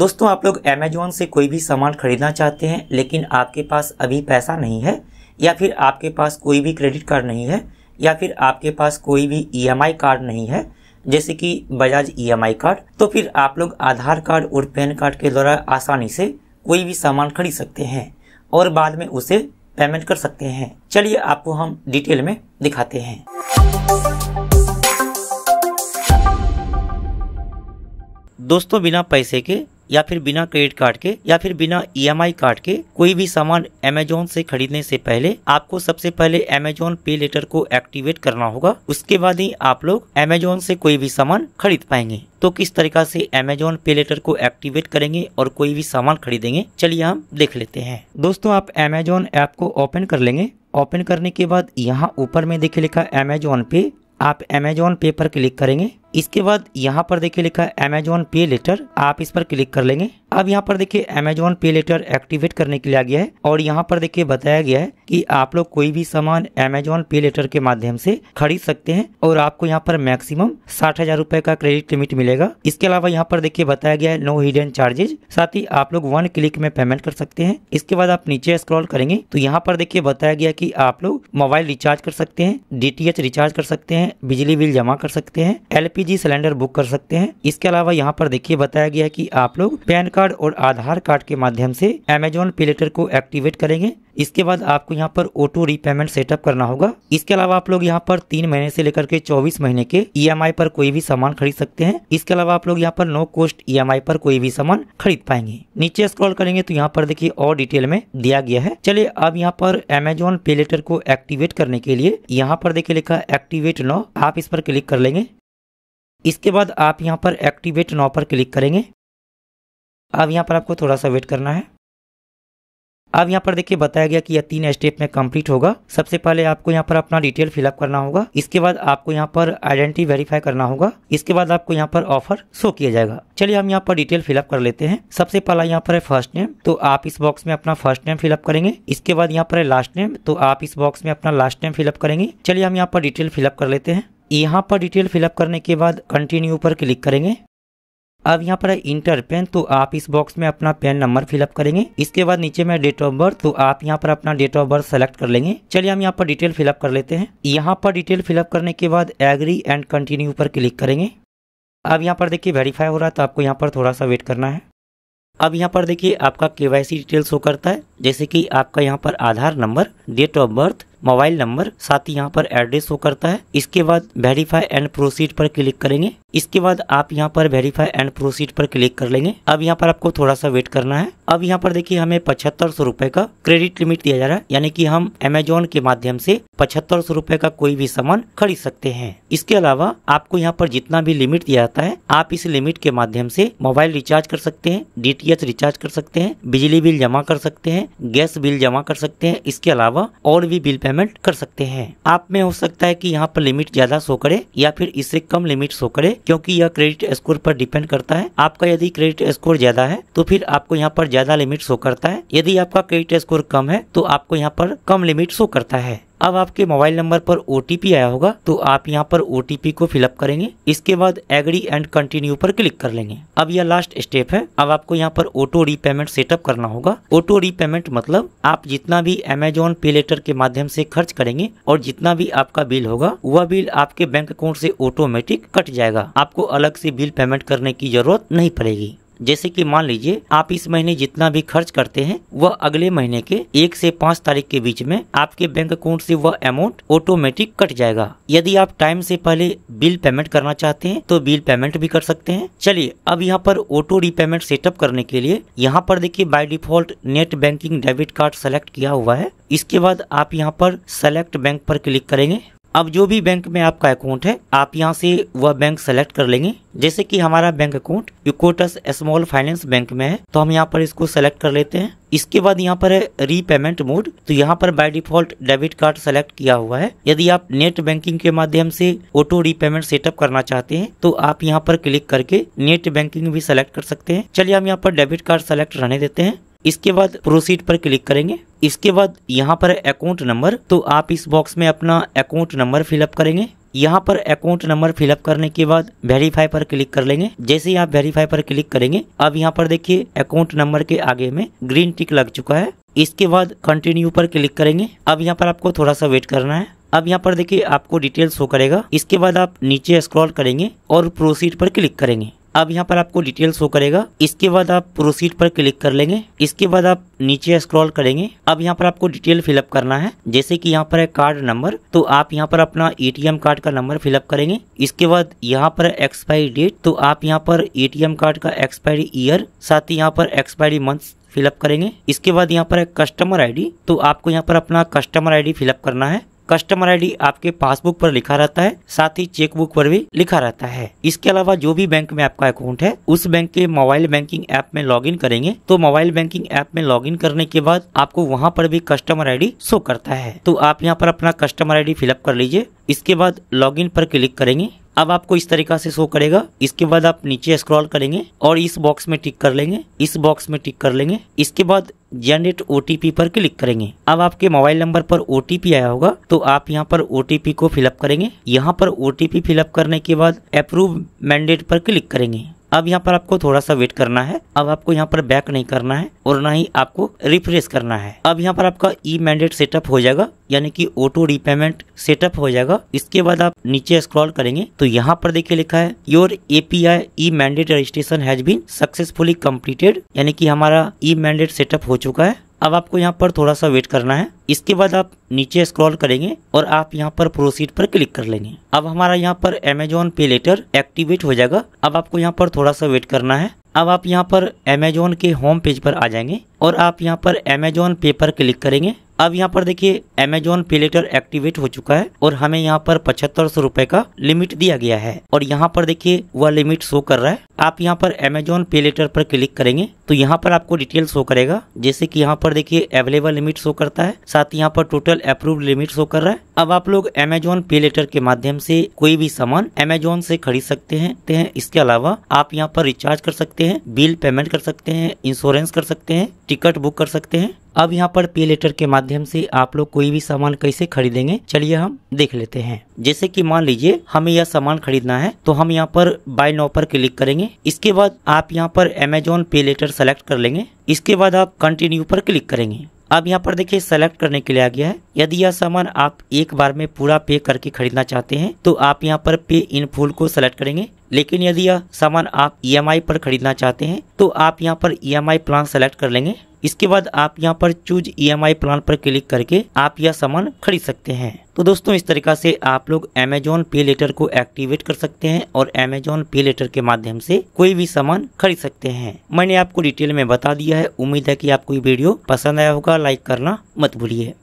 दोस्तों आप लोग अमेजोन से कोई भी सामान खरीदना चाहते हैं लेकिन आपके पास अभी पैसा नहीं है या फिर आपके पास कोई भी क्रेडिट कार्ड नहीं है या फिर आपके पास कोई भी ई e कार्ड नहीं है जैसे कि बजाज ई e कार्ड तो फिर आप लोग आधार कार्ड और पैन कार्ड के द्वारा आसानी से कोई भी सामान खरीद सकते हैं और बाद में उसे पेमेंट कर सकते हैं चलिए आपको हम डिटेल में दिखाते हैं दोस्तों बिना पैसे के या फिर बिना क्रेडिट कार्ड के या फिर बिना ईएमआई e कार्ड के कोई भी सामान अमेजोन से खरीदने से पहले आपको सबसे पहले अमेजोन पे लेटर को एक्टिवेट करना होगा उसके बाद ही आप लोग अमेजोन से कोई भी सामान खरीद पाएंगे तो किस तरीका से अमेजोन पे लेटर को एक्टिवेट करेंगे और कोई भी सामान खरीदेंगे चलिए हम देख लेते हैं दोस्तों आप अमेजोन ऐप को ओपन कर लेंगे ओपन करने के बाद यहाँ ऊपर में देखे लिखा अमेजोन पे आप अमेजोन पे पर क्लिक करेंगे इसके बाद यहाँ पर देखिए लिखा है अमेजोन पे लेटर आप इस पर क्लिक कर लेंगे अब यहाँ पर देखिए अमेजोन पे लेटर एक्टिवेट करने के लिए आ गया है और यहाँ पर देखिए बताया गया है कि आप लोग कोई भी सामान अमेजोन पे लेटर के माध्यम से खरीद सकते हैं और आपको यहाँ पर मैक्सिमम साठ हजार रूपए का क्रेडिट लिमिट मिलेगा इसके अलावा यहाँ पर देखिए बताया गया है नो हिडन चार्जेज साथ ही आप लोग वन क्लिक में पेमेंट कर सकते हैं इसके बाद आप नीचे स्क्रॉल करेंगे तो यहाँ पर देखिए बताया गया की आप लोग मोबाइल रिचार्ज कर सकते हैं डी रिचार्ज कर सकते हैं बिजली बिल जमा कर सकते हैं एलपी एलपीजी सिलेंडर बुक कर सकते हैं इसके अलावा यहाँ पर देखिए बताया गया है कि आप लोग पैन कार्ड और आधार कार्ड के माध्यम से अमेजोन पे लेटर को एक्टिवेट करेंगे इसके बाद आपको यहाँ पर ऑटो रीपेमेंट सेटअप करना होगा इसके अलावा आप लोग यहाँ पर तीन महीने से लेकर के चौबीस महीने के ई e पर कोई भी सामान खरीद सकते हैं इसके अलावा आप लोग यहाँ पर नो कॉस्ट ई पर कोई भी सामान खरीद पाएंगे नीचे स्क्रॉल करेंगे तो यहाँ पर देखिए और डिटेल में दिया गया है चलिए अब यहाँ पर अमेजोन पे लेटर को एक्टिवेट करने के लिए यहाँ पर देखिए लिखा एक्टिवेट नो आप इस पर क्लिक कर लेंगे इसके बाद आप यहाँ पर एक्टिवेट नाव पर क्लिक करेंगे अब यहाँ पर आपको थोड़ा सा वेट करना है अब यहाँ पर देखिए बताया गया कि यह तीन स्टेप में कंप्लीट होगा सबसे पहले आपको यहाँ पर अपना डिटेल फिलअप करना होगा इसके बाद आपको यहाँ पर आइडेंटिटी वेरीफाई करना होगा इसके बाद आपको यहाँ पर ऑफर शो किया जाएगा चलिए हम यहाँ पर डिटेल फिलअप कर लेते हैं सबसे पहला यहाँ पर है फर्स्ट नेम तो आप इस बॉक्स में अपना फर्स्ट नेम फिलअप करेंगे इसके बाद यहाँ पर है लास्ट नेम तो आप इस बॉक्स में अपना लास्ट नेम फिलअप करेंगे चलिए हम यहाँ पर डिटेल फिलअप कर लेते हैं यहाँ पर डिटेल फिलअप करने के बाद कंटिन्यू पर क्लिक करेंगे अब यहाँ पर है इंटर पेन तो आप इस बॉक्स में अपना पेन नंबर फिलअप करेंगे इसके बाद नीचे में डेट ऑफ बर्थ तो आप यहाँ पर अपना डेट ऑफ बर्थ सेलेक्ट कर लेंगे चलिए हम यहाँ पर डिटेल फिलअप कर लेते हैं यहाँ पर डिटेल फिलअप करने के बाद एग्री एंड कंटिन्यू पर क्लिक करेंगे अब यहाँ पर देखिए वेरीफाई हो रहा है तो आपको यहाँ पर थोड़ा सा वेट करना है अब यहाँ पर देखिए आपका के डिटेल शो करता है जैसे कि आपका यहाँ पर Aadhaar number date of birth mobile number साथ ही यहाँ पर एड्रेस शो करता है इसके बाद वेरीफाई एंड प्रोसीड पर क्लिक करेंगे इसके बाद आप यहाँ पर वेरीफाई एंड प्रोसीड पर क्लिक कर लेंगे अब यहाँ पर आपको थोड़ा सा वेट करना है अब यहाँ पर देखिए हमें पचहत्तर सौ रूपए का क्रेडिट लिमिट दिया जा रहा है यानी कि हम अमेजोन के माध्यम से पचहत्तर सौ रूपए का कोई भी सामान खरीद सकते हैं इसके अलावा आपको यहाँ पर जितना भी लिमिट दिया जाता है आप इस लिमिट के माध्यम से मोबाइल रिचार्ज कर सकते हैं डी रिचार्ज कर सकते हैं बिजली बिल जमा कर सकते हैं गैस बिल जमा कर सकते हैं इसके अलावा और भी बिल पेमेंट पेमेंट कर सकते हैं आप में हो सकता है कि यहाँ पर लिमिट ज्यादा शो करे या फिर इससे कम लिमिट शो करे क्योंकि यह क्रेडिट स्कोर पर डिपेंड करता है आपका यदि क्रेडिट स्कोर ज्यादा है तो फिर आपको यहाँ पर ज्यादा लिमिट शो करता है यदि आपका क्रेडिट स्कोर कम है तो आपको यहाँ पर कम लिमिट शो करता है अब आपके मोबाइल नंबर पर ओ आया होगा तो आप यहाँ पर ओ को फिलअप करेंगे इसके बाद एग्री एंड कंटिन्यू पर क्लिक कर लेंगे अब यह लास्ट स्टेप है अब आपको यहाँ पर ऑटो रीपेमेंट सेटअप करना होगा ऑटो रीपेमेंट मतलब आप जितना भी अमेजोन पे लेटर के माध्यम से खर्च करेंगे और जितना भी आपका बिल होगा वह बिल आपके बैंक अकाउंट से ऑटोमेटिक कट जाएगा आपको अलग से बिल पेमेंट करने की जरूरत नहीं पड़ेगी जैसे कि मान लीजिए आप इस महीने जितना भी खर्च करते हैं वह अगले महीने के एक से पाँच तारीख के बीच में आपके बैंक अकाउंट से वह अमाउंट ऑटोमेटिक कट जाएगा यदि आप टाइम से पहले बिल पेमेंट करना चाहते हैं तो बिल पेमेंट भी कर सकते हैं चलिए अब यहाँ पर ऑटो रीपेमेंट सेटअप करने के लिए यहाँ पर देखिए by default net banking debit card select किया हुआ है इसके बाद आप यहाँ पर सेलेक्ट बैंक पर क्लिक करेंगे अब जो भी बैंक में आपका अकाउंट है आप यहाँ से वह बैंक सेलेक्ट कर लेंगे जैसे कि हमारा bank account Equitas small finance bank में है तो हम यहाँ पर इसको सेलेक्ट कर लेते हैं इसके बाद यहाँ पर है रीपेमेंट मोड तो यहाँ पर by default debit card select किया हुआ है यदि आप नेट बैंकिंग के माध्यम से ऑटो रीपेमेंट सेटअप करना चाहते हैं तो आप यहाँ पर क्लिक करके नेट बैंकिंग भी सेलेक्ट कर सकते हैं चलिए हम यहाँ पर डेबिट कार्ड सेलेक्ट रहने देते हैं इसके बाद प्रोसीड पर क्लिक करेंगे इसके बाद यहाँ पर अकाउंट नंबर तो आप इस बॉक्स में अपना अकाउंट नंबर फिलअप करेंगे यहाँ पर अकाउंट नंबर फिलअप करने के बाद वेरीफाई पर क्लिक कर लेंगे जैसे ही आप वेरीफाई पर क्लिक करेंगे अब यहाँ पर देखिए अकाउंट नंबर के आगे में ग्रीन टिक लग चुका है इसके बाद कंटिन्यू पर क्लिक करेंगे अब यहाँ पर आपको थोड़ा सा वेट करना है अब यहाँ पर देखिए आपको डिटेल्स शो करेगा इसके बाद आप नीचे स्क्रॉल करेंगे और प्रोसीड पर क्लिक करेंगे अब यहाँ पर आपको डिटेल शो करेगा इसके बाद आप प्रोसीड पर क्लिक कर लेंगे इसके बाद आप नीचे स्क्रॉल करेंगे अब यहाँ पर आपको डिटेल फिलअप करना है जैसे कि यहाँ पर है कार्ड नंबर तो आप यहाँ पर अपना एटीएम कार्ड का नंबर फिलअप करेंगे इसके बाद यहाँ पर एक्सपायरी डेट तो आप यहाँ पर ए कार्ड का एक्सपायरी ईयर साथ ही यहाँ पर एक्सपायरी मंथ फिलअप करेंगे इसके बाद यहाँ पर है कस्टमर आईडी तो आपको यहाँ पर अपना कस्टमर आईडी फिलअप करना है कस्टमर आईडी आपके पासबुक पर लिखा रहता है साथ ही चेकबुक पर भी लिखा रहता है इसके अलावा जो भी बैंक में आपका अकाउंट है उस बैंक के मोबाइल बैंकिंग ऐप में लॉगिन करेंगे तो मोबाइल बैंकिंग ऐप में लॉगिन करने के बाद आपको वहाँ पर भी कस्टमर आईडी शो करता है तो आप यहाँ पर अपना कस्टमर आईडी फिलअप कर लीजिए इसके बाद लॉगिन पर क्लिक करेंगे अब आपको इस तरीका से शो करेगा इसके बाद आप नीचे स्क्रॉल करेंगे और इस बॉक्स में टिक कर लेंगे इस बॉक्स में टिक कर लेंगे इसके बाद जनरेट ओटीपी पर क्लिक करेंगे अब आपके मोबाइल नंबर पर ओटीपी आया होगा तो आप यहाँ पर ओटीपी को फिलअप करेंगे यहाँ पर ओटीपी फिलअप करने के बाद अप्रूव मैंडेट पर क्लिक करेंगे अब यहाँ पर आपको थोड़ा सा वेट करना है अब आपको यहाँ पर बैक नहीं करना है और ना ही आपको रिफ्रेश करना है अब यहाँ पर आपका ई मैंडेट सेटअप हो जाएगा यानी कि ऑटो रिपेमेंट सेटअप हो जाएगा इसके बाद आप नीचे स्क्रॉल करेंगे तो यहाँ पर देखिए लिखा है your API e mandate registration has been successfully completed यानी कि हमारा ई मैंडेट सेटअप हो चुका है अब आपको यहाँ पर थोड़ा सा वेट करना है इसके बाद आप नीचे स्क्रॉल करेंगे और आप यहाँ पर प्रोसीड पर क्लिक कर लेंगे अब हमारा यहाँ पर अमेजोन पे लेटर एक्टिवेट हो जाएगा अब आपको यहाँ पर थोड़ा सा वेट करना है अब आप यहाँ पर अमेजोन के होम पेज पर आ जाएंगे और आप यहाँ पर अमेजोन पे पर क्लिक करेंगे अब यहाँ पर देखिए अमेजोन पे लेटर एक्टिवेट हो चुका है और हमें यहाँ पर पचहत्तर सौ रूपए का लिमिट दिया गया है और यहाँ पर देखिए वह लिमिट शो कर रहा है आप यहाँ पर अमेजोन पे लेटर पर क्लिक करेंगे तो यहाँ पर आपको डिटेल शो करेगा जैसे कि यहाँ पर देखिए अवेलेबल लिमिट शो करता है साथ ही यहाँ पर टोटल अप्रूव लिमिट शो कर रहा है अब आप लोग अमेजोन पे लेटर के माध्यम से कोई भी सामान अमेजोन से खरीद सकते हैं इसके अलावा आप यहाँ पर रिचार्ज कर सकते हैं बिल पेमेंट कर सकते हैं इंश्योरेंस कर सकते हैं टिकट बुक कर सकते हैं अब यहाँ पर पे लेटर के माध्यम से आप लोग कोई भी सामान कैसे खरीदेंगे चलिए हम देख लेते हैं जैसे कि मान लीजिए हमें यह सामान खरीदना है तो हम यहाँ पर बाय नाउ पर क्लिक करेंगे इसके बाद आप यहाँ पर अमेजोन पे लेटर सेलेक्ट कर लेंगे इसके बाद आप कंटिन्यू पर क्लिक करेंगे अब यहाँ पर देखिए सेलेक्ट करने के लिए आ गया है यदि यह सामान आप एक बार में पूरा पे करके खरीदना चाहते हैं तो आप यहाँ पर पे इन फुल को सेलेक्ट करेंगे लेकिन यदि यह सामान आप ई e पर खरीदना चाहते हैं तो आप यहाँ पर ई प्लान सेलेक्ट कर लेंगे इसके बाद आप यहाँ पर चूज ई प्लान पर क्लिक करके आप यह सामान खरीद सकते हैं तो दोस्तों इस तरीका से आप लोग अमेजोन पे लेटर को एक्टिवेट कर सकते हैं और अमेजोन पे लेटर के माध्यम से कोई भी सामान खरीद सकते हैं मैंने आपको डिटेल में बता दिया है उम्मीद है की आपको ये वीडियो पसंद आया होगा लाइक करना मत भूलिए